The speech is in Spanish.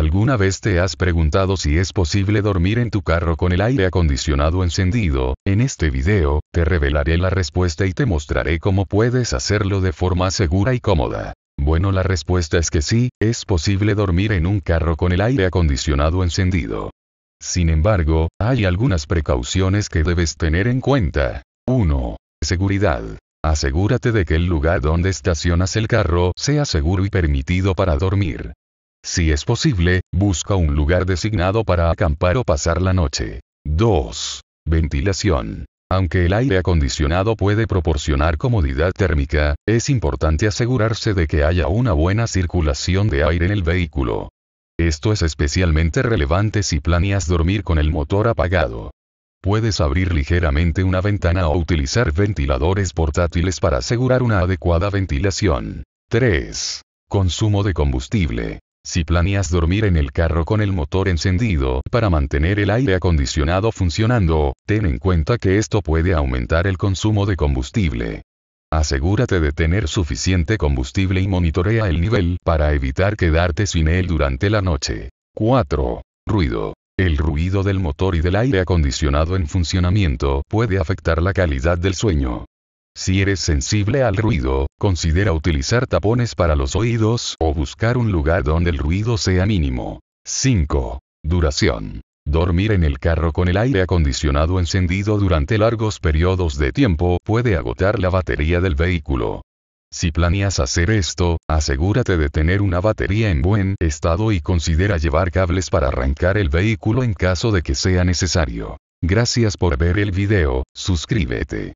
¿Alguna vez te has preguntado si es posible dormir en tu carro con el aire acondicionado encendido? En este video, te revelaré la respuesta y te mostraré cómo puedes hacerlo de forma segura y cómoda. Bueno, la respuesta es que sí, es posible dormir en un carro con el aire acondicionado encendido. Sin embargo, hay algunas precauciones que debes tener en cuenta. 1. Seguridad. Asegúrate de que el lugar donde estacionas el carro sea seguro y permitido para dormir. Si es posible, busca un lugar designado para acampar o pasar la noche. 2. Ventilación. Aunque el aire acondicionado puede proporcionar comodidad térmica, es importante asegurarse de que haya una buena circulación de aire en el vehículo. Esto es especialmente relevante si planeas dormir con el motor apagado. Puedes abrir ligeramente una ventana o utilizar ventiladores portátiles para asegurar una adecuada ventilación. 3. Consumo de combustible. Si planeas dormir en el carro con el motor encendido para mantener el aire acondicionado funcionando, ten en cuenta que esto puede aumentar el consumo de combustible. Asegúrate de tener suficiente combustible y monitorea el nivel para evitar quedarte sin él durante la noche. 4. Ruido. El ruido del motor y del aire acondicionado en funcionamiento puede afectar la calidad del sueño. Si eres sensible al ruido, considera utilizar tapones para los oídos o buscar un lugar donde el ruido sea mínimo. 5. Duración. Dormir en el carro con el aire acondicionado encendido durante largos periodos de tiempo puede agotar la batería del vehículo. Si planeas hacer esto, asegúrate de tener una batería en buen estado y considera llevar cables para arrancar el vehículo en caso de que sea necesario. Gracias por ver el video, suscríbete.